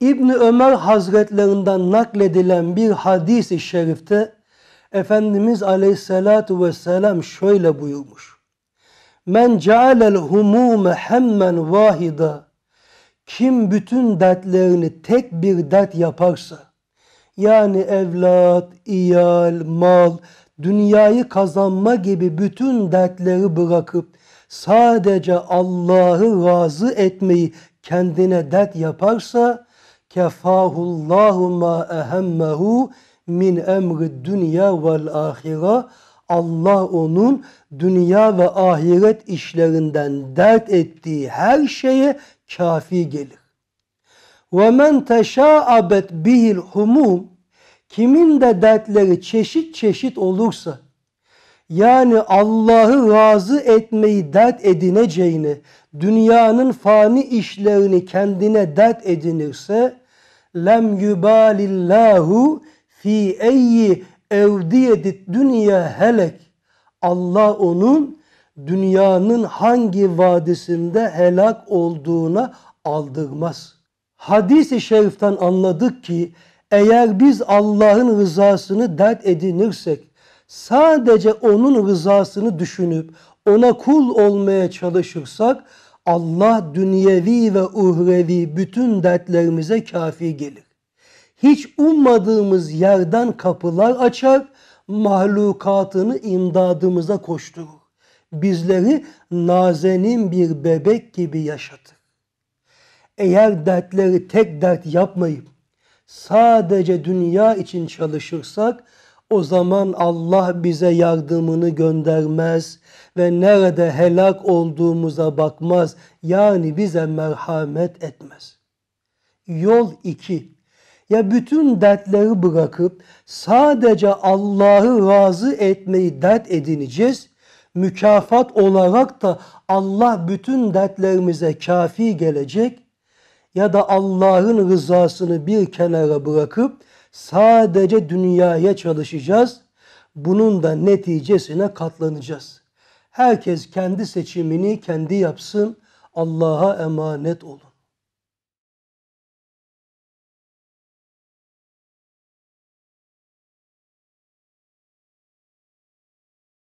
İbni Ömer Hazretlerinden nakledilen bir hadis-i şerifte Efendimiz Aleyhisselatü Vesselam şöyle buyurmuş. Men cealel humume hemmen vahida kim bütün dertlerini tek bir dert yaparsa yani evlat, iyal, mal, dünyayı kazanma gibi bütün dertleri bırakıp sadece Allah'ı razı etmeyi kendine dert yaparsa Kefahullahu ma ehemmehu min emri dünya vel ahira. Allah onun dünya ve ahiret işlerinden dert ettiği her şeye kafi gelir. Ve men teşâabet bihil kimin de dertleri çeşit çeşit olursa yani Allah'ı razı etmeyi dert edineceğini, dünyanın fani işlerini kendine dert edinirse lem yubalillahu fi eyyi evdiyedit dünya helek. Allah onun dünyanın hangi vadisinde helak olduğuna aldırmaz. Hadis-i şeriften anladık ki eğer biz Allah'ın rızasını dert edinirsek, sadece onun rızasını düşünüp ona kul olmaya çalışırsak Allah dünyevi ve uhrevi bütün dertlerimize kafi gelir. Hiç ummadığımız yerden kapılar açar, mahlukatını imdadımıza koşturur. Bizleri nazenin bir bebek gibi yaşatır. Eğer dertleri tek dert yapmayıp sadece dünya için çalışırsak o zaman Allah bize yardımını göndermez ve nerede helak olduğumuza bakmaz. Yani bize merhamet etmez. Yol 2. Ya bütün dertleri bırakıp sadece Allah'ı razı etmeyi dert edineceğiz. Mükafat olarak da Allah bütün dertlerimize kafi gelecek. Ya da Allah'ın rızasını bir kenara bırakıp Sadece dünyaya çalışacağız. Bunun da neticesine katlanacağız. Herkes kendi seçimini kendi yapsın. Allah'a emanet olun.